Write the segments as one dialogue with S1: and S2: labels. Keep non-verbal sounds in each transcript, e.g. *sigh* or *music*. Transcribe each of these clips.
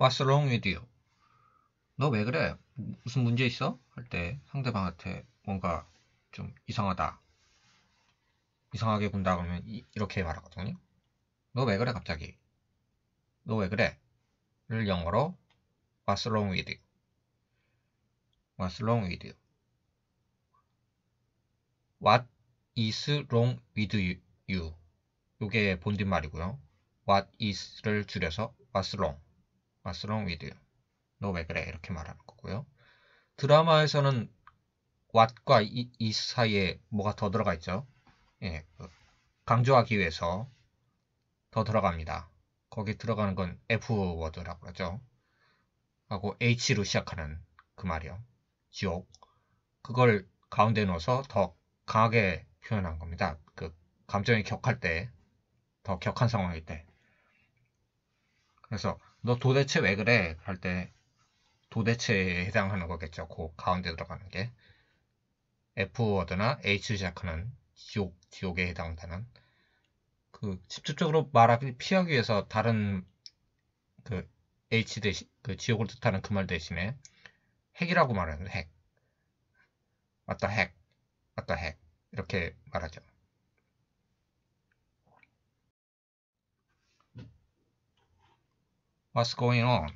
S1: What's wrong with you? 너 왜 그래? 무슨 문제 있어? 할 때 상대방한테 뭔가 좀 이상하다. 이상하게 군다 그러면 이, 렇게 말하거든요. 너 왜 그래 갑자기? 너 왜 그래? 를 영어로 What's wrong with you? What's wrong with you? What is wrong with you? 요게 본딘말이고요. What is를 줄여서 What's wrong? What's wrong with you? 너왜 그래? 이렇게 말하는 거고요. 드라마에서는 what과 이, 이 사이에 뭐가 더 들어가 있죠? 예, 그 강조하기 위해서 더 들어갑니다. 거기 들어가는 건 F워드라고 그러죠. 하고 H로 시작하는 그 말이요. 지옥. 그걸 가운데 넣어서 더 강하게 표현한 겁니다. 그 감정이 격할 때, 더 격한 상황일 때. 그래서 너 도대체 왜 그래? 할 때 도대체에 해당하는 거겠죠. 그 가운데 들어가는 게 F워드나 H 시작하는 지옥, 지옥에 해당되는 그 직접적으로 말하기 피하기 위해서 다른 그 H 대신 그 지옥을 뜻하는 그 말 대신에 핵이라고 말하는 핵 맞다 핵 맞다 핵 이렇게 말하죠. What's going on?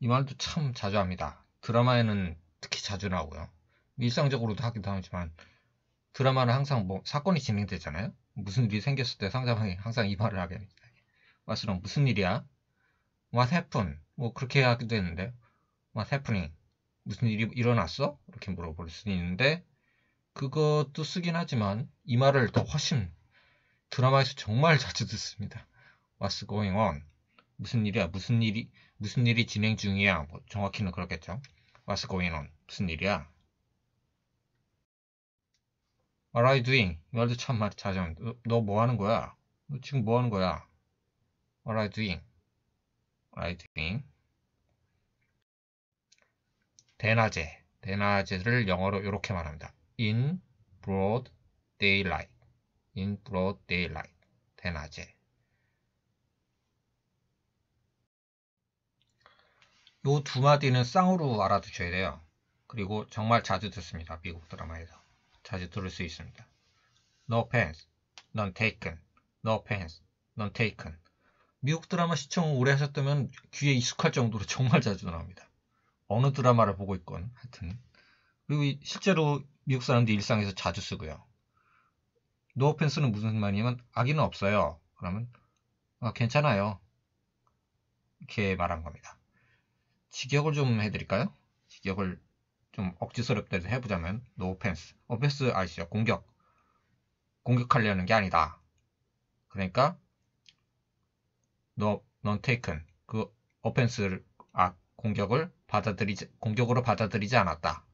S1: 이 말도 참 자주 합니다. 드라마에는 특히 자주 나오고요. 일상적으로도 하기도 하지만 드라마는 항상 뭐 사건이 진행되잖아요. 무슨 일이 생겼을 때 상대방이 항상 이 말을 하게 됩니다. What's wrong? 무슨 일이야? What happened? 뭐 그렇게 하기도 했는데 What happening? 무슨 일이 일어났어? 이렇게 물어볼 수 있는데 그것도 쓰긴 하지만 이 말을 더 훨씬 드라마에서 정말 자주 듣습니다. What's going on? 무슨 일이야? 무슨 일이 무슨 일이 진행 중이야? 뭐 정확히는 그렇겠죠. What's going on? 무슨 일이야? What are you doing? 이 말도 참 말이 자주 너뭐 하는 거야? 너 지금 뭐 하는 거야? What are you doing? What are you doing? 대낮에 대낮에를 영어로 이렇게 말합니다. In broad daylight. In broad daylight. 대낮에 요두 마디는 쌍으로 알아두셔야 돼요. 그리고 정말 자주 듣습니다. 미국 드라마에서. 자주 들을 수 있습니다. No offense, none taken. No offense, none taken. 미국 드라마 시청을 오래 하셨다면 귀에 익숙할 정도로 정말 자주 나옵니다. 어느 드라마를 보고 있건 하여튼. 그리고 실제로 미국 사람들 일상에서 자주 쓰고요. No offense는 무슨 말이냐면 악의는 없어요. 그러면 아, 괜찮아요. 이렇게 말한 겁니다. 직역을 좀 해드릴까요? 직역을 좀 억지스럽게 해보자면 no offense. offense 아시죠? 공격. 공격하려는 게 아니다. 그러니까 no, non taken. 그 offense를 아 공격을 받아들이지 공격으로 받아들이지 않았다.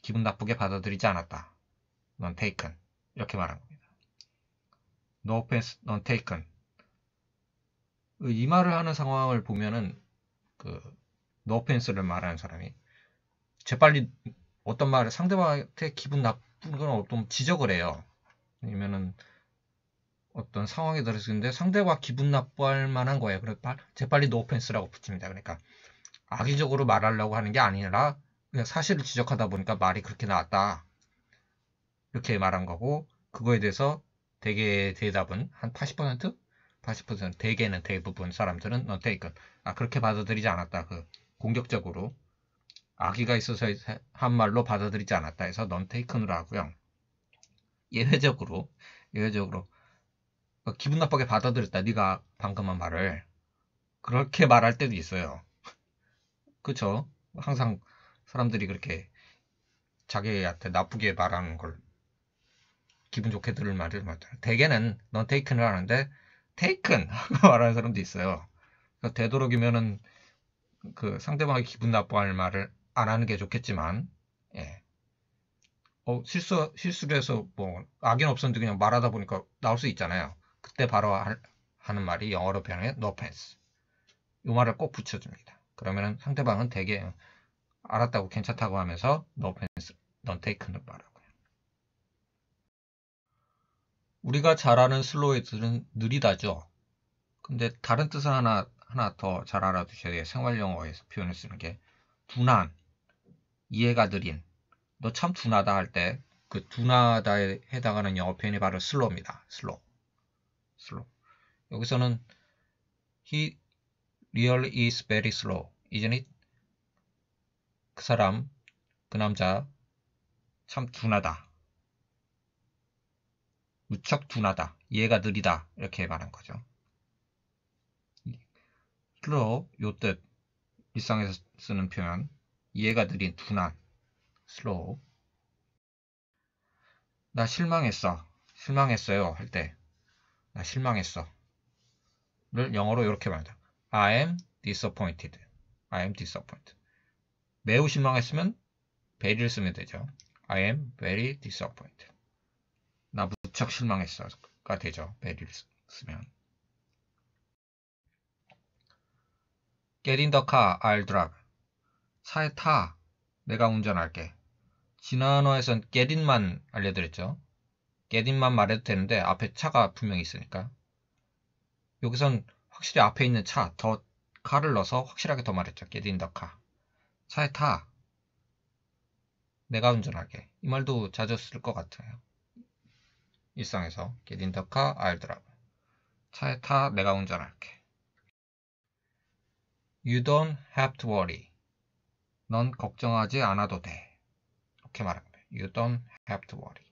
S1: 기분 나쁘게 받아들이지 않았다. non taken. 이렇게 말한 겁니다. no offense, non taken. 이 말을 하는 상황을 보면은 그 노펜스를 말하는 사람이 재빨리 어떤 말을 상대방한테 기분 나쁜 건 어떤 지적을 해요. 아니면은 어떤 상황에 들었는데 어 상대가 기분 나빠할 만한 거예요. 그래 재빨리 노펜스라고 붙입니다. 그러니까 악의적으로 말하려고 하는 게 아니라 그냥 사실을 지적하다 보니까 말이 그렇게 나왔다. 이렇게 말한 거고 그거에 대해서 대개 대답은 한 80%? 80% 대개는 대부분 사람들은 너테이크아 그렇게 받아들이지 않았다. 그 공격적으로 아기가 있어서 한 말로 받아들이지 않았다 해서 넌 테이큰으로 하고요. 예외적으로 예외적으로 기분 나쁘게 받아들였다. 네가 방금 한 말을 그렇게 말할 때도 있어요. *laughs* 그쵸? 항상 사람들이 그렇게 자기한테 나쁘게 말하는 걸 기분 좋게 들을 말을 맞아. 대개는 넌 테이큰을 하는데 테이큰 *laughs* 하고 말하는 사람도 있어요. 그러니까 되도록이면은 그상대방이 기분 나빠할 말을 안 하는 게 좋겠지만, 예. 어, 실수, 실수를 해서 뭐, 악인 없었는데 그냥 말하다 보니까 나올 수 있잖아요. 그때 바로 하, 는 말이 영어로 변해 no offense. 요 말을 꼭 붙여줍니다. 그러면은 상대방은 되게 알았다고 괜찮다고 하면서 no offense, non taken을 말하고요. 우리가 잘 아는 슬로우의 들은 느리다죠. 근데 다른 뜻을 하나 하나 더 잘 알아두셔야 돼요. 생활용어에서 표현을 쓰는 게 둔한, 이해가 느린, 너 참 둔하다 할 때 그 둔하다에 해당하는 영어 표현이 바로 슬로입니다. 슬로. 슬로. 여기서는 he really is very slow. 이제는 그 사람, 그 남자 참 둔하다. 무척 둔하다. 이해가 느리다. 이렇게 말한 거죠. 클럽, 요때 일상에서 쓰는 표현, 이해가 느린 둔한, slow. 나 실망했어, 실망했어요 할 때, 나 실망했어. 를 영어로 이렇게 말한다. I am disappointed. I am disappointed. 매우 실망했으면 very를 쓰면 되죠. I am very disappointed. 나 무척 실망했어가 되죠. very를 쓰면. Get in the car, I'll drive. 차에 타. 내가 운전할게. 지난화에선 get in만 알려드렸죠. get in만 말해도 되는데 앞에 차가 분명히 있으니까. 여기선 확실히 앞에 있는 차, 더 car을 넣어서 확실하게 더 말했죠. get in the car. 차에 타. 내가 운전할게이 말도 자주 쓸 것 같아요. 일상에서 get in the car, I'll drive. 차에 타, 내가 운전할게. You don't have to worry. 넌 걱정하지 않아도 돼. 이렇게 말합니다. You don't have to worry.